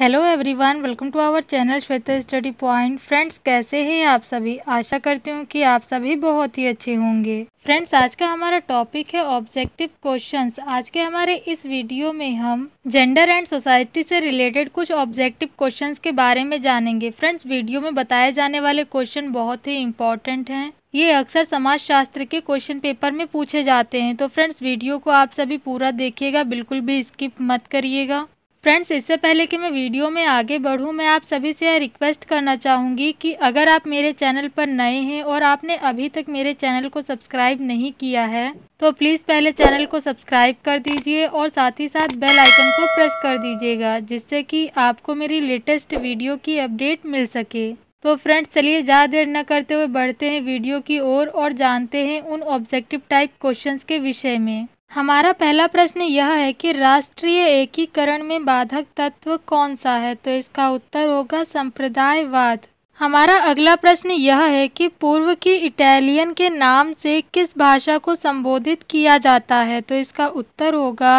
hello everyone welcome to our channel Shweta study point friends कैसे हैं आप सभी आशा करती हूँ कि आप सभी बहुत ही अच्छे होंगे फ्रेंड्स आज का हमारा टॉपिक है ऑब्जेक्टिव क्वेश्चंस आज के हमारे इस वीडियो में हम जेंडर एंड सोसाइटी से रिलेटेड कुछ ऑब्जेक्टिव क्वेश्चंस के बारे में जानेंगे फ्रेंड्स वीडियो में बताए जाने वाले क्वेश्चन बहुत ही इंपॉर्टेंट हैं ये अक्सर समाज शास्त्र के क्वेश्चन पेपर में पूछे जाते हैं तो फ्रेंड्स वीडियो को आप सभी पूरा देखिएगा बिल्कुल भी स्किप मत करिएगा फ्रेंड्स इससे पहले कि मैं वीडियो में आगे बढ़ूं मैं आप सभी से यह रिक्वेस्ट करना चाहूँगी कि अगर आप मेरे चैनल पर नए हैं और आपने अभी तक मेरे चैनल को सब्सक्राइब नहीं किया है तो प्लीज़ पहले चैनल को सब्सक्राइब कर दीजिए और साथ ही साथ बेल आइकन को प्रेस कर दीजिएगा जिससे कि आपको मेरी लेटेस्ट वीडियो की अपडेट मिल सके तो फ्रेंड्स चलिए ज़्यादा देर न करते हुए बढ़ते हैं वीडियो की ओर और, और जानते हैं उन ऑब्जेक्टिव टाइप क्वेश्चंस के विषय में हमारा पहला प्रश्न यह है कि राष्ट्रीय एकीकरण में बाधक तत्व कौन सा है तो इसका उत्तर होगा संप्रदायवाद हमारा अगला प्रश्न यह है कि पूर्व की इटालियन के नाम से किस भाषा को संबोधित किया जाता है तो इसका उत्तर होगा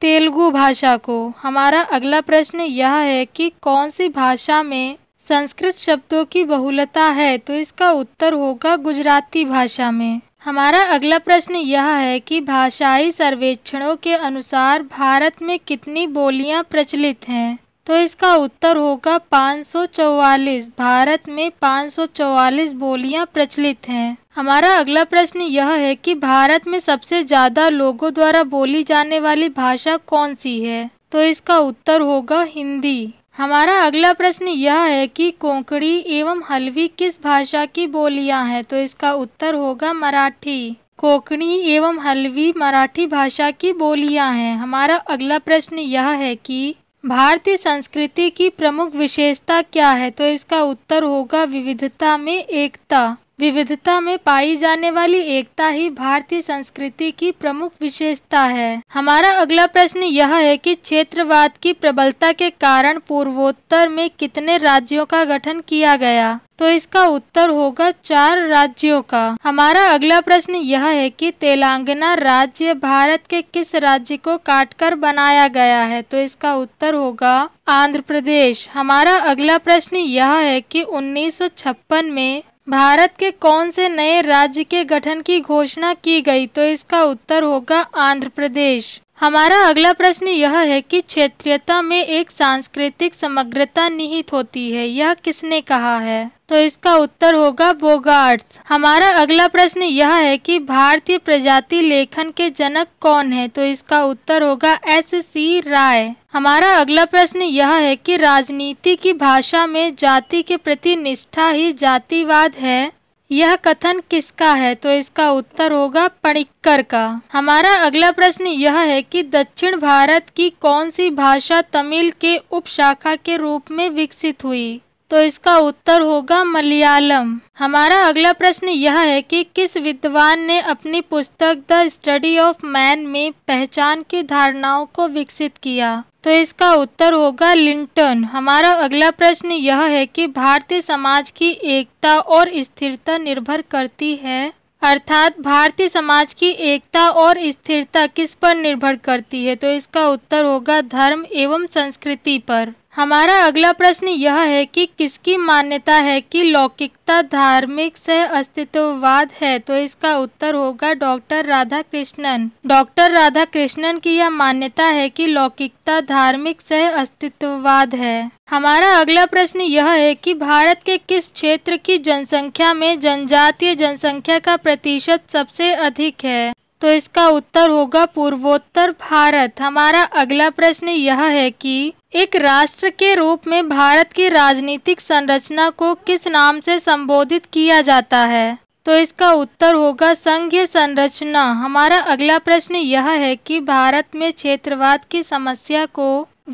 तेलुगु भाषा को हमारा अगला प्रश्न यह है कि कौन सी भाषा में संस्कृत शब्दों की बहुलता है तो इसका उत्तर होगा गुजराती भाषा में हमारा अगला प्रश्न यह है कि भाषाई सर्वेक्षणों के अनुसार भारत में कितनी बोलियां प्रचलित हैं तो इसका उत्तर होगा 544 भारत में 544 बोलियां प्रचलित हैं हमारा अगला प्रश्न यह है कि भारत में सबसे ज़्यादा लोगों द्वारा बोली जाने वाली भाषा कौन सी है तो इसका उत्तर होगा हिंदी हमारा अगला प्रश्न यह है कि कोंकड़ी एवं हलवी किस भाषा की बोलियां हैं तो इसका उत्तर होगा मराठी कोंकणी एवं हलवी मराठी भाषा की बोलियां हैं हमारा अगला प्रश्न यह है कि भारतीय संस्कृति की प्रमुख विशेषता क्या है तो इसका उत्तर होगा विविधता में एकता विविधता में पाई जाने वाली एकता ही भारतीय संस्कृति की प्रमुख विशेषता है हमारा अगला प्रश्न यह है कि क्षेत्रवाद की प्रबलता के कारण पूर्वोत्तर में कितने राज्यों का गठन किया गया तो इसका उत्तर होगा चार राज्यों का हमारा अगला प्रश्न यह है कि तेलंगाना राज्य भारत के किस राज्य को काटकर बनाया गया है तो इसका उत्तर होगा आंध्र प्रदेश हमारा अगला प्रश्न यह है कि 1956 में भारत के कौन से नए राज्य के गठन की घोषणा की गई तो इसका उत्तर होगा आंध्र प्रदेश हमारा अगला प्रश्न यह है कि क्षेत्रीयता में एक सांस्कृतिक समग्रता निहित होती है यह किसने कहा है तो इसका उत्तर होगा बोगार्ट्स हमारा अगला प्रश्न यह है कि भारतीय प्रजाति लेखन के जनक कौन है तो इसका उत्तर होगा एस सी राय हमारा अगला प्रश्न यह है कि राजनीति की भाषा में जाति के प्रति निष्ठा ही जातिवाद है यह कथन किसका है तो इसका उत्तर होगा पणिक्कर का हमारा अगला प्रश्न यह है कि दक्षिण भारत की कौन सी भाषा तमिल के उप शाखा के रूप में विकसित हुई तो इसका उत्तर होगा मलयालम हमारा अगला प्रश्न यह है कि किस विद्वान ने अपनी पुस्तक द स्टडी ऑफ मैन में पहचान की धारणाओं को विकसित किया तो इसका उत्तर होगा लिंटन हमारा अगला प्रश्न यह है कि भारतीय समाज की एकता और स्थिरता निर्भर करती है अर्थात भारतीय समाज की एकता और स्थिरता किस पर निर्भर करती है तो इसका उत्तर होगा धर्म एवं संस्कृति पर हमारा अगला प्रश्न यह है कि किसकी मान्यता है कि लौकिकता धार्मिक से अस्तित्ववाद है तो इसका उत्तर होगा डॉक्टर राधा कृष्णन डॉक्टर राधा कृष्णन की यह मान्यता है कि लौकिकता धार्मिक से अस्तित्ववाद है हमारा अगला प्रश्न यह है कि भारत के किस क्षेत्र की जनसंख्या में जनजातीय जनसंख्या का प्रतिशत सबसे अधिक है तो इसका उत्तर होगा पूर्वोत्तर भारत हमारा अगला प्रश्न यह है कि एक राष्ट्र के रूप में भारत की राजनीतिक संरचना को किस नाम से संबोधित किया जाता है तो इसका उत्तर होगा संघीय संरचना हमारा अगला प्रश्न यह है कि भारत में क्षेत्रवाद की समस्या को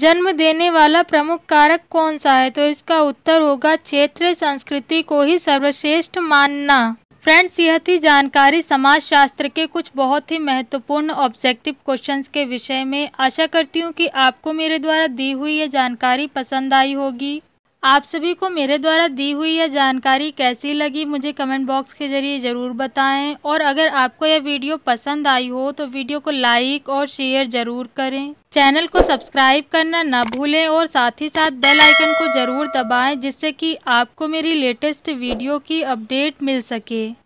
जन्म देने वाला प्रमुख कारक कौन सा है तो इसका उत्तर होगा क्षेत्रीय संस्कृति को ही सर्वश्रेष्ठ मानना फ्रेंड्स यह थी जानकारी समाज शास्त्र के कुछ बहुत ही महत्वपूर्ण ऑब्जेक्टिव क्वेश्चंस के विषय में आशा करती हूँ कि आपको मेरे द्वारा दी हुई यह जानकारी पसंद आई होगी आप सभी को मेरे द्वारा दी हुई यह जानकारी कैसी लगी मुझे कमेंट बॉक्स के ज़रिए ज़रूर बताएं और अगर आपको यह वीडियो पसंद आई हो तो वीडियो को लाइक और शेयर ज़रूर करें चैनल को सब्सक्राइब करना ना भूलें और साथ ही साथ बेल आइकन को ज़रूर दबाएं जिससे कि आपको मेरी लेटेस्ट वीडियो की अपडेट मिल सके